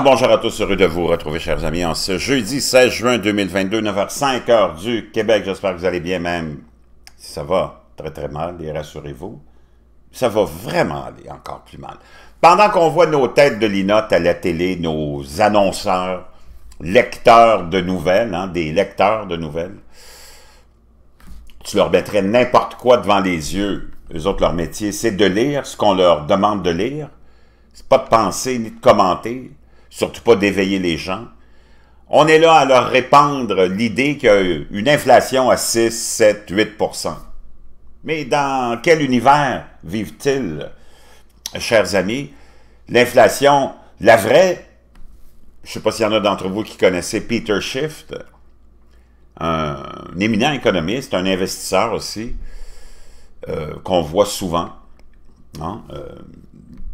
bonjour à tous, heureux de vous retrouver, chers amis, en ce jeudi 16 juin 2022, 9h05 du Québec. J'espère que vous allez bien, même si ça va très très mal, et rassurez-vous, ça va vraiment aller encore plus mal. Pendant qu'on voit nos têtes de linotte à la télé, nos annonceurs, lecteurs de nouvelles, hein, des lecteurs de nouvelles, tu leur mettrais n'importe quoi devant les yeux. Eux autres, leur métier, c'est de lire ce qu'on leur demande de lire. C'est pas de penser ni de commenter surtout pas d'éveiller les gens. On est là à leur répandre l'idée qu'il y a une inflation à 6, 7, 8 Mais dans quel univers vivent-ils, chers amis? L'inflation, la vraie, je ne sais pas s'il y en a d'entre vous qui connaissez Peter Schiff, un, éminent économiste, un investisseur aussi, euh, qu'on voit souvent hein, euh,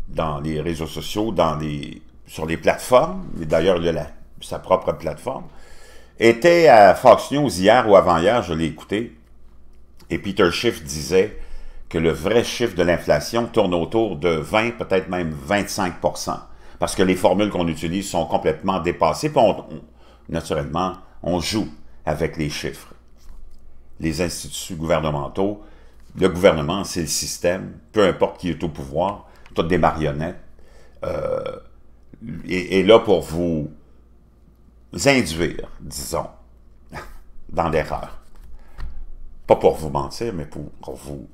dans les réseaux sociaux, dans les sur les plateformes, et d'ailleurs il a sa propre plateforme, était à Fox News hier ou avant-hier, je l'ai écouté, et Peter Schiff disait que le vrai chiffre de l'inflation tourne autour de 20, peut-être même 25 parce que les formules qu'on utilise sont complètement dépassées, puis naturellement, on joue avec les chiffres. Les instituts gouvernementaux, le gouvernement, c'est le système, peu importe qui est au pouvoir, toutes des marionnettes. Euh, est, là pour vous induire, disons, dans l'erreur. Pas pour vous mentir, mais pour, vous...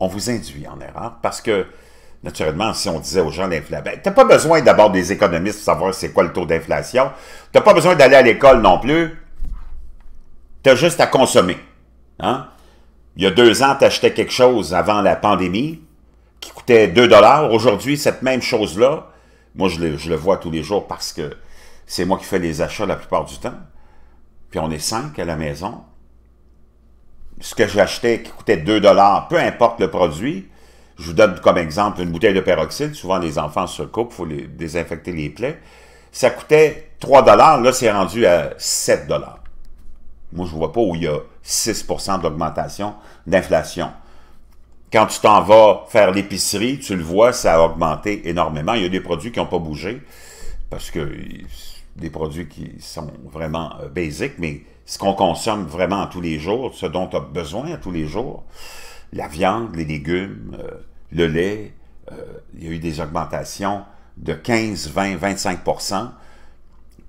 On vous induit en erreur parce que Naturellement, si on disait aux gens l'inflation, ben, t'as pas besoin d'abord des économistes pour savoir c'est quoi le taux d'inflation. T'as pas besoin d'aller à l'école non plus. T'as juste à consommer. Hein. Il y a deux ans, tu achetais quelque chose avant la pandémie qui coûtait 2 dollars. Aujourd'hui, cette même chose-là, moi, je le, vois tous les jours parce que c'est moi qui fais les achats la plupart du temps. Puis on est cinq à la maison. Ce que acheté qui coûtait 2 peu importe le produit, je vous donne comme exemple une bouteille de peroxyde. Souvent, les enfants se coupent, il faut désinfecter les plaies. Ça coûtait 3 là, c'est rendu à 7 Moi, je ne vois pas où il y a 6 d'augmentation d'inflation. Quand tu t'en vas faire l'épicerie, tu le vois, ça a augmenté énormément. Il y a des produits qui n'ont pas bougé, parce que des produits qui sont vraiment euh, basiques, mais ce qu'on consomme vraiment tous les jours, ce dont tu as besoin tous les jours, la viande, les légumes, euh, le lait, euh, il y a eu des augmentations de 15, 20, 25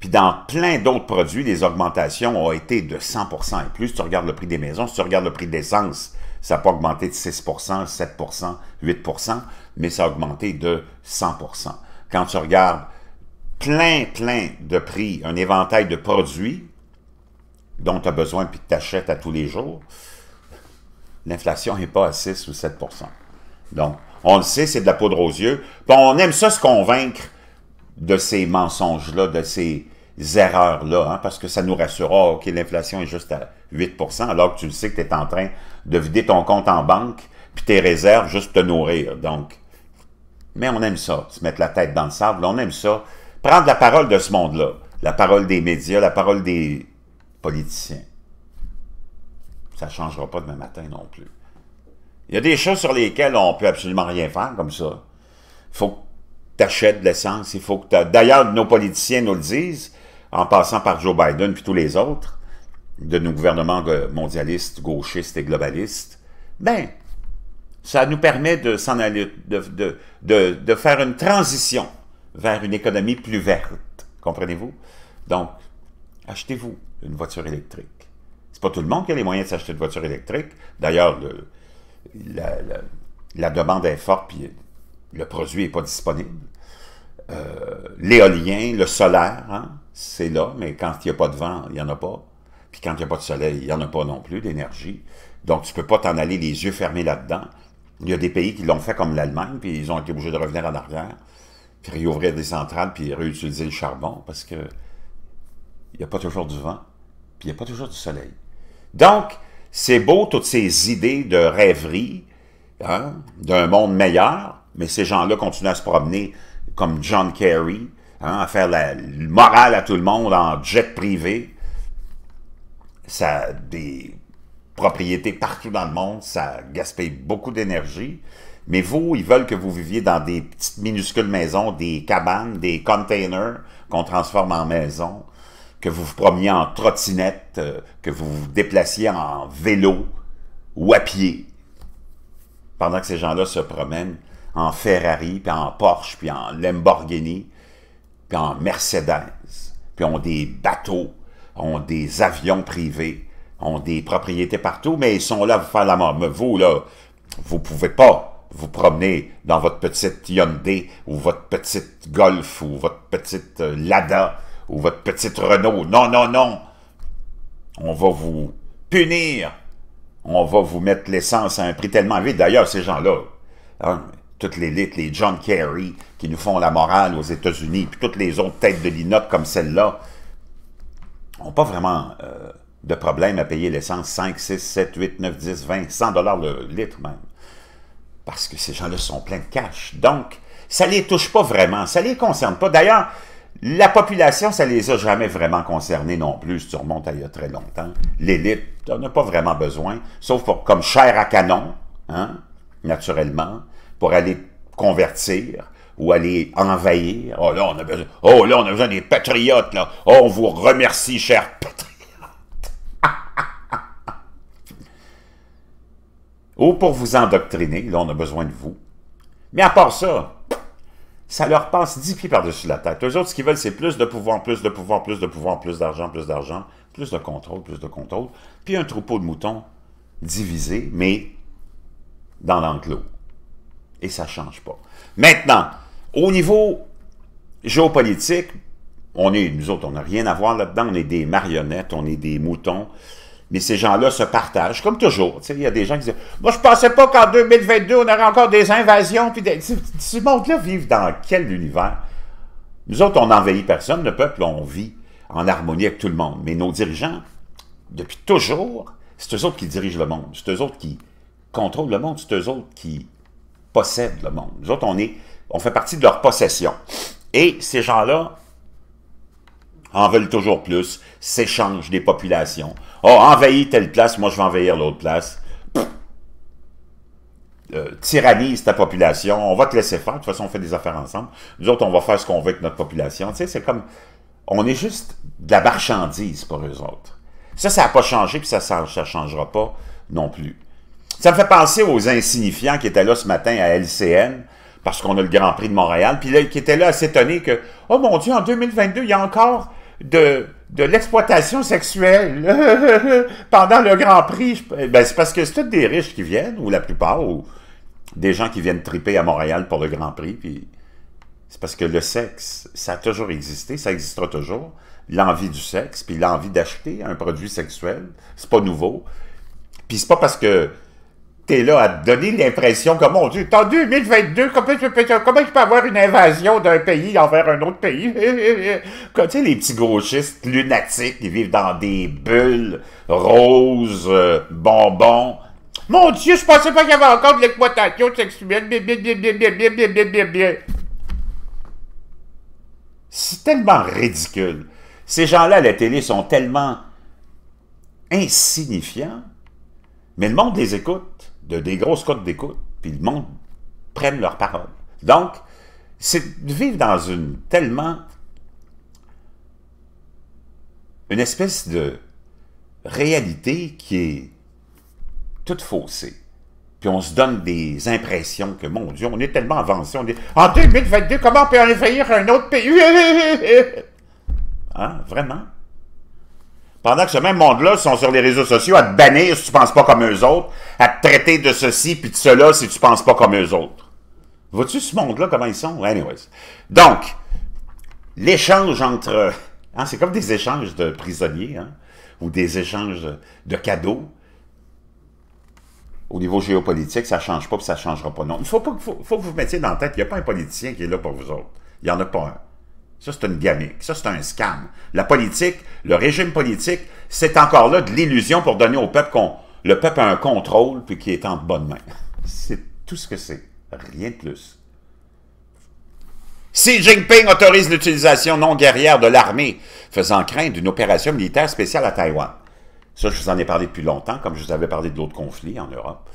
Puis dans plein d'autres produits, les augmentations ont été de 100 et plus. Si tu regardes le prix des maisons, si tu regardes le prix de l'essence, ça n'a pas augmenté de 6 7 8 mais ça a augmenté de 100 Quand tu regardes plein, plein de prix, un éventail de produits dont tu as besoin puis que tu achètes à tous les jours, l'inflation n'est pas à 6 ou 7 Donc, on le sait, c'est de la poudre aux yeux. on aime ça se convaincre de ces mensonges-là, de ces erreurs-là, hein, parce que ça nous rassurera, ah, OK, l'inflation est juste à 8 alors que tu le sais que tu es en train de vider ton compte en banque, puis tes réserves juste te nourrir. Donc, mais on aime ça, se mettre la tête dans le sable, on aime ça. Prendre la parole de ce monde-là, la parole des médias, la parole des politiciens. Ça ne changera pas demain matin non plus. Il y a des choses sur lesquelles on ne peut absolument rien faire comme ça. Il faut que tu achètes de l'essence, il faut que tu... D'ailleurs, nos politiciens nous le disent, en passant par Joe Biden puis tous les autres, de nos gouvernements mondialistes, gauchistes et globalistes, ben, ça nous permet de de, faire une transition vers une économie plus verte. Comprenez-vous? Donc, achetez-vous une voiture électrique. C'est pas tout le monde qui a les moyens de s'acheter une voiture électrique. D'ailleurs, la, demande est forte, puis le produit n'est pas disponible. Euh, l'éolien, le solaire, hein? c'est là, mais quand il n'y a pas de vent, il n'y en a pas. Puis quand il n'y a pas de soleil, il n'y en a pas non plus d'énergie. Donc tu ne peux pas t'en aller les yeux fermés là-dedans. Il y a des pays qui l'ont fait comme l'Allemagne, puis ils ont été obligés de revenir en arrière, puis réouvrir des centrales, puis réutiliser le charbon, parce que il n'y a pas toujours du vent, puis il n'y a pas toujours du soleil. Donc, c'est beau toutes ces idées de rêverie, hein, d'un monde meilleur, mais ces gens-là continuent à se promener comme John Kerry, Hein, à faire la morale à tout le monde en jet privé. Ça a des propriétés partout dans le monde, ça gaspille beaucoup d'énergie. Mais vous, ils veulent que vous viviez dans des petites minuscules maisons, des cabanes, des containers qu'on transforme en maisons, que vous vous promeniez en trottinette, euh, que vous vous déplaciez en vélo ou à pied, pendant que ces gens-là se promènent en Ferrari, puis en Porsche, puis en Lamborghini, puis en Mercedes, puis ont des bateaux, ont des avions privés, ont des propriétés partout, mais ils sont là pour faire la mort. Mais vous, là, vous pouvez pas vous promener dans votre petite Hyundai ou votre petite Golf ou votre petite euh, Lada ou votre petite Renault. Non, non, non. On va vous punir. On va vous mettre l'essence à un prix tellement vite. D'ailleurs, ces gens-là, hein, toute l'élite, les John Kerry, qui nous font la morale aux États-Unis, puis toutes les autres têtes de linotte comme celle-là, n'ont pas vraiment euh, de problème à payer l'essence 5, 6, 7, 8, 9, 10, 20, 100 dollars le litre même. Parce que ces gens-là sont pleins de cash. Donc, ça ne les touche pas vraiment, ça ne les concerne pas. D'ailleurs, la population, ça ne les a jamais vraiment concernés non plus, si tu il y a très longtemps. L'élite, n'en n'a pas vraiment besoin, sauf pour comme chair à canon, hein, naturellement pour aller convertir ou aller envahir. Oh là, on a besoin, oh, là, on a besoin des patriotes, là. Oh, on vous remercie, chers patriotes. ou pour vous endoctriner, là, on a besoin de vous. Mais à part ça, ça leur passe dix pieds par-dessus la tête. Eux autres, ce qu'ils veulent, c'est plus de pouvoir, plus de pouvoir, plus de pouvoir, plus d'argent, plus d'argent, plus de contrôle, plus de contrôle, puis un troupeau de moutons divisé, mais dans l'enclos. Et ça ne change pas. Maintenant, au niveau géopolitique, on est, nous autres, on n'a rien à voir là-dedans, on est des marionnettes, on est des moutons, mais ces gens-là se partagent, comme toujours. Il y a des gens qui disent « Moi, je ne pensais pas qu'en 2022, on aurait encore des invasions. » Ce monde-là vivent dans quel univers? Nous autres, on n'envahit personne, le peuple, on vit en harmonie avec tout le monde. Mais nos dirigeants, depuis toujours, c'est eux autres qui dirigent le monde, c'est eux autres qui contrôlent le monde, c'est eux autres qui possède le monde. Nous autres, on, est, on fait partie de leur possession. Et ces gens-là en veulent toujours plus, s'échangent des populations. « Oh, envahis telle place, moi je vais envahir l'autre place. » euh, tyrannise ta population, on va te laisser faire, de toute façon on fait des affaires ensemble, nous autres on va faire ce qu'on veut avec notre population, tu sais, c'est comme, on est juste de la marchandise pour eux autres. Ça, ça n'a pas changé, puis ça ne changera pas non plus. Ça me fait penser aux insignifiants qui étaient là ce matin à LCN, parce qu'on a le Grand Prix de Montréal, puis là, qui étaient là à s'étonner que, oh mon Dieu, en 2022, il y a encore de, de l'exploitation sexuelle pendant le Grand Prix. Ben, c'est parce que c'est tous des riches qui viennent, ou la plupart, ou des gens qui viennent triper à Montréal pour le Grand Prix, puis c'est parce que le sexe, ça a toujours existé, ça existera toujours. L'envie du sexe, puis l'envie d'acheter un produit sexuel, c'est pas nouveau. Puis c'est pas parce que t'es là à te donner l'impression que, mon Dieu, en 2022, comment je peux, avoir une invasion d'un pays envers un autre pays? Quand tu sais, les petits gauchistes lunatiques qui vivent dans des bulles roses, euh, bonbons. Mon Dieu, je pensais pas qu'il y avait encore de l'exploitation sexuelle. C'est tellement ridicule. Ces gens-là à la télé sont tellement insignifiants, mais le monde les écoute de, des grosses cotes d'écoute, puis le monde prenne leur parole. Donc, c'est de vivre dans une tellement une espèce de réalité qui est toute faussée. Puis on se donne des impressions que, mon Dieu, on est tellement avancé. On est, en 2022, comment peut-on un autre pays? hein, vraiment? Pendant que ce même monde-là sont sur les réseaux sociaux à te bannir si tu ne penses pas comme eux autres, à te traiter de ceci puis de cela si tu ne penses pas comme eux autres. Vois-tu ce monde-là, comment ils sont? Anyways. Donc, l'échange entre... Hein, c'est comme des échanges de prisonniers, hein, ou des échanges de cadeaux. Au niveau géopolitique, ça ne change pas et ça ne changera pas. Non, il faut, pas, faut, que vous mettiez dans la tête qu'il n'y a pas un politicien qui est là pour vous autres. Il n'y en a pas un. Ça, c'est une gamique. Ça, c'est un scam. La politique, le régime politique, c'est encore là de l'illusion pour donner au peuple qu'on... Le peuple a un contrôle, puis qui est en bonne main. C'est tout ce que c'est. Rien de plus. Si Jinping autorise l'utilisation non guerrière de l'armée, faisant craindre une opération militaire spéciale à Taïwan. Ça, je vous en ai parlé depuis longtemps, comme je vous avais parlé de l'autre conflit en Europe.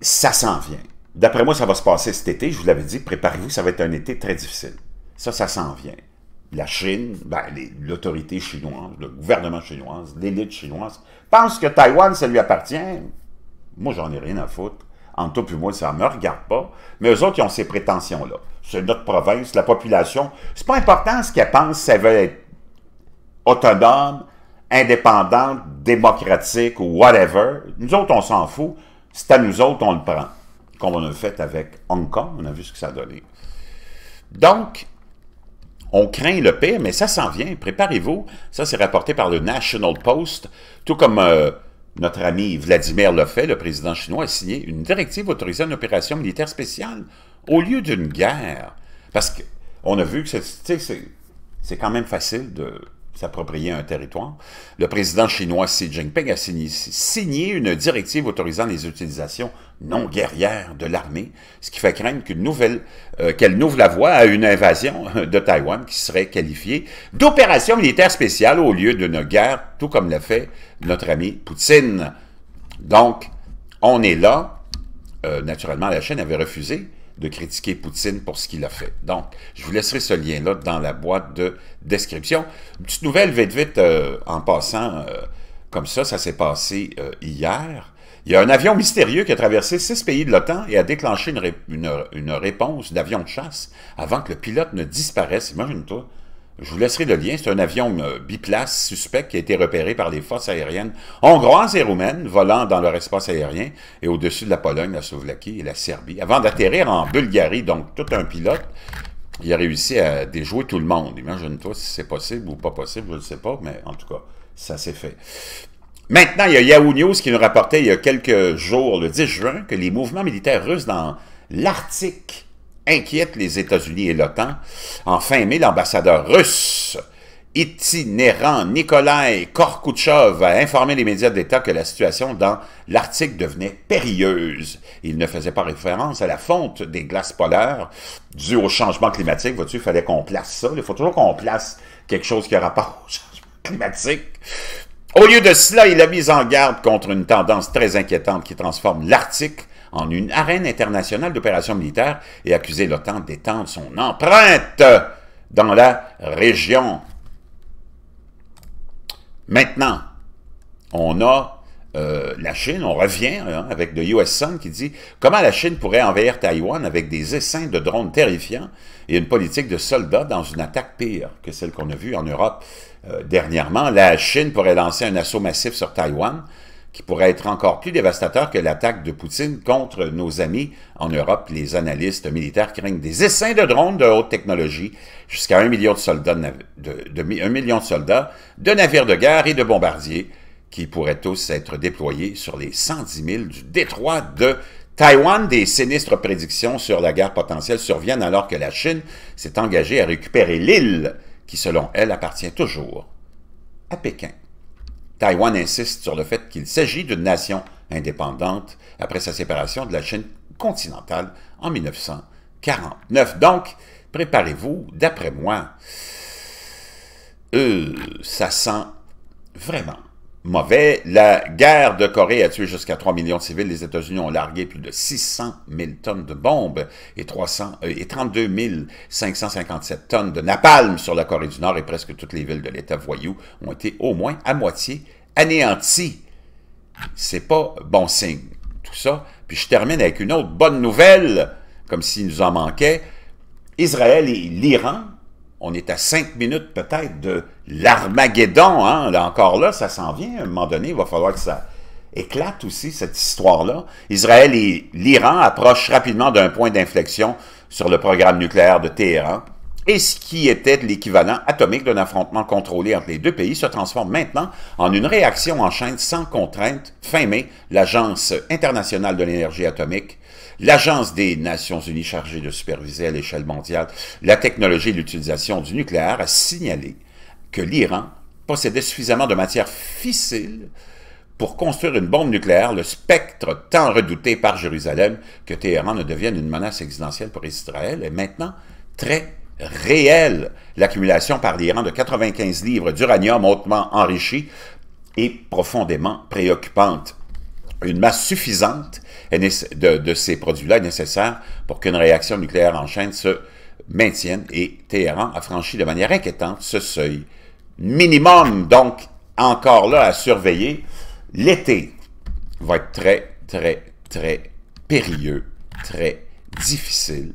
Ça s'en vient. D'après moi, ça va se passer cet été. Je vous l'avais dit, préparez-vous, ça va être un été très difficile. Ça, ça s'en vient. La Chine, ben, l'autorité chinoise, le gouvernement chinois, l'élite chinoise, pense que Taïwan, ça lui appartient. Moi, j'en ai rien à foutre. En tout puis moi, ça ne me regarde pas. Mais eux autres, ils ont ces prétentions-là. C'est notre province, la population. C'est pas important ce qu'elle pense, Ça veut être autonome, indépendante, démocratique ou whatever. Nous autres, on s'en fout. C'est à nous autres, on le prend comme on a fait avec Hong Kong, on a vu ce que ça a donné. Donc, on craint le pire, mais ça s'en vient, préparez-vous. Ça, c'est rapporté par le National Post, tout comme euh, notre ami Vladimir le fait, le président chinois a signé une directive autorisant une opération militaire spéciale au lieu d'une guerre. Parce qu'on a vu que c'est quand même facile de s'approprier un territoire. Le président chinois Xi Jinping a signé, signé une directive autorisant les utilisations non guerrière de l'armée, ce qui fait craindre qu'une nouvelle euh, qu'elle ouvre la voie à une invasion euh, de Taïwan qui serait qualifiée d'opération militaire spéciale au lieu d'une guerre, tout comme l'a fait notre ami Poutine. Donc, on est là. Euh, naturellement, la chaîne avait refusé de critiquer Poutine pour ce qu'il a fait. Donc, je vous laisserai ce lien-là dans la boîte de description. Une petite nouvelle, vite, vite, en passant, comme ça, ça s'est passé hier il y a un avion mystérieux qui a traversé six pays de l'OTAN et a déclenché une, réponse d'avion de chasse avant que le pilote ne disparaisse. Imagine-toi. Je vous laisserai le lien. C'est un avion euh, biplace suspect qui a été repéré par les forces aériennes hongroises et roumaines volant dans leur espace aérien et au-dessus de la Pologne, la Slovaquie et la Serbie. Avant d'atterrir en Bulgarie, donc tout un pilote, il a réussi à déjouer tout le monde. Imagine-toi si c'est possible ou pas possible, je ne sais pas, mais en tout cas, ça s'est fait. Maintenant, il y a Yahoo News qui nous rapportait il y a quelques jours, le 10 juin, que les mouvements militaires russes dans l'Arctique inquiètent les États-Unis et l'OTAN. En fin mai, l'ambassadeur russe itinérant Nikolai Korkutchev, a informé les médias d'État que la situation dans l'Arctique devenait périlleuse. Il ne faisait pas référence à la fonte des glaces polaires due au changement climatique. il fallait qu'on place ça. Il faut toujours qu'on place quelque chose qui a rapport au changement climatique. Au lieu de cela, il a mis en garde contre une tendance très inquiétante qui transforme l'Arctique en une arène internationale d'opérations militaires et accusé l'OTAN d'étendre son empreinte dans la région. Maintenant, on a euh, la Chine, on revient hein, avec le US Sun qui dit « Comment la Chine pourrait envahir Taïwan avec des essaims de drones terrifiants et une politique de soldats dans une attaque pire que celle qu'on a vue en Europe ?» Euh, dernièrement, la Chine pourrait lancer un assaut massif sur Taïwan qui pourrait être encore plus dévastateur que l'attaque de Poutine contre nos amis en Europe. Les analystes militaires craignent des essais de drones de haute technologie jusqu'à un million de soldats, de, un million de soldats, de navires de guerre et de bombardiers qui pourraient tous être déployés sur les 110 000 du détroit de Taïwan, des sinistres prédictions sur la guerre potentielle surviennent alors que la Chine s'est engagée à récupérer l'île qui selon elle appartient toujours à Pékin. Taïwan insiste sur le fait qu'il s'agit d'une nation indépendante après sa séparation de la Chine continentale en 1949. Donc, préparez-vous, d'après moi, euh, ça sent vraiment mauvais. La guerre de Corée a tué jusqu'à 3 millions de civils. Les États-Unis ont largué plus de 600 000 tonnes de bombes et, 32 557 euh, tonnes de napalm sur la Corée du Nord et presque toutes les villes de l'État voyou ont été au moins à moitié anéanties. C'est pas bon signe, tout ça. Puis je termine avec une autre bonne nouvelle, comme s'il nous en manquait. Israël et l'Iran on est à cinq minutes peut-être de l'Armageddon. Hein. Là, encore là, ça s'en vient. À un moment donné, il va falloir que ça éclate aussi, cette histoire-là. Israël et l'Iran approchent rapidement d'un point d'inflexion sur le programme nucléaire de Téhéran. Et ce qui était l'équivalent atomique d'un affrontement contrôlé entre les deux pays se transforme maintenant en une réaction en chaîne sans contrainte. Fin mai, l'Agence internationale de l'énergie atomique l'Agence des Nations Unies chargée de superviser à l'échelle mondiale la technologie et l'utilisation du nucléaire a signalé que l'Iran possédait suffisamment de matière fissile pour construire une bombe nucléaire, le spectre tant redouté par Jérusalem que Téhéran ne devienne une menace existentielle pour Israël est maintenant très réel. L'accumulation par l'Iran de 95 livres d'uranium hautement enrichi est profondément préoccupante. Une masse suffisante de, de ces produits-là est nécessaire pour qu'une réaction nucléaire en chaîne se maintienne et Téhéran a franchi de manière inquiétante ce seuil minimum. Donc, encore là à surveiller. L'été va être très, très, très périlleux, très difficile.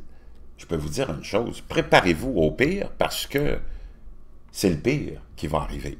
Je peux vous dire une chose, préparez-vous au pire parce que c'est le pire qui va arriver.